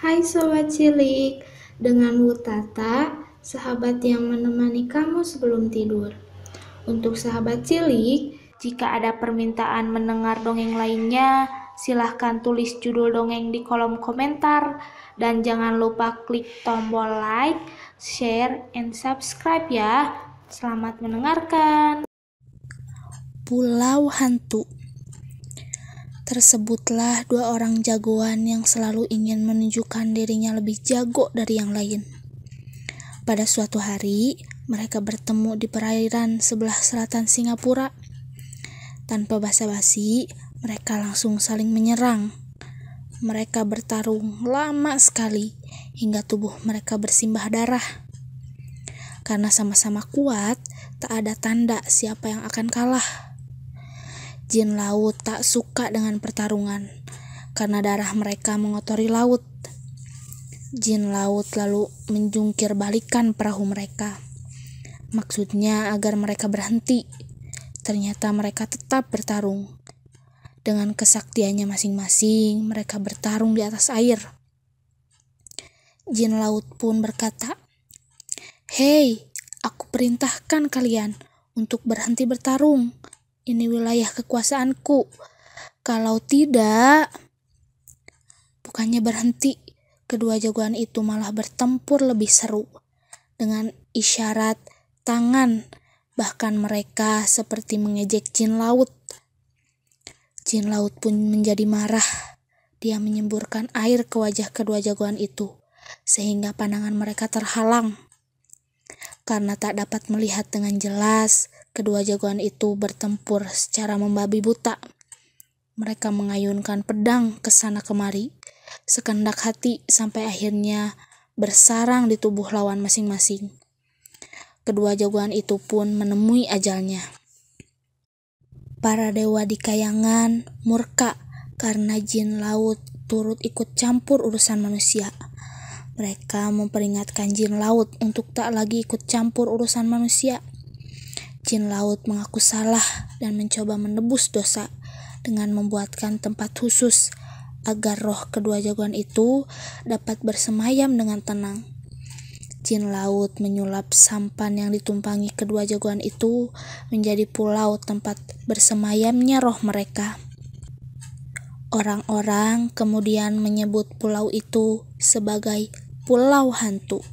Hai Sobat Cilik, dengan Wutata, sahabat yang menemani kamu sebelum tidur. Untuk sahabat cilik, jika ada permintaan mendengar dongeng lainnya, silahkan tulis judul dongeng di kolom komentar. Dan jangan lupa klik tombol like, share, and subscribe ya. Selamat mendengarkan. Pulau Hantu Tersebutlah dua orang jagoan yang selalu ingin menunjukkan dirinya lebih jago dari yang lain. Pada suatu hari, mereka bertemu di perairan sebelah selatan Singapura. Tanpa basa-basi, mereka langsung saling menyerang. Mereka bertarung lama sekali hingga tubuh mereka bersimbah darah. Karena sama-sama kuat, tak ada tanda siapa yang akan kalah. Jin laut tak suka dengan pertarungan karena darah mereka mengotori laut. Jin laut lalu menjungkir balikan perahu mereka. Maksudnya agar mereka berhenti. Ternyata mereka tetap bertarung. Dengan kesaktiannya masing-masing, mereka bertarung di atas air. Jin laut pun berkata, "Hei, aku perintahkan kalian untuk berhenti bertarung ini wilayah kekuasaanku. Kalau tidak, bukannya berhenti, kedua jagoan itu malah bertempur lebih seru dengan isyarat tangan. Bahkan mereka seperti mengejek jin laut. Jin laut pun menjadi marah. Dia menyemburkan air ke wajah kedua jagoan itu, sehingga pandangan mereka terhalang karena tak dapat melihat dengan jelas kedua jagoan itu bertempur secara membabi buta. Mereka mengayunkan pedang ke sana kemari, sekendak hati sampai akhirnya bersarang di tubuh lawan masing-masing. Kedua jagoan itu pun menemui ajalnya. Para dewa di kayangan murka karena jin laut turut ikut campur urusan manusia mereka memperingatkan jin laut untuk tak lagi ikut campur urusan manusia. Jin laut mengaku salah dan mencoba menebus dosa dengan membuatkan tempat khusus agar roh kedua jagoan itu dapat bersemayam dengan tenang. Jin laut menyulap sampan yang ditumpangi kedua jagoan itu menjadi pulau tempat bersemayamnya roh mereka. Orang-orang kemudian menyebut pulau itu sebagai Pulau Hantu.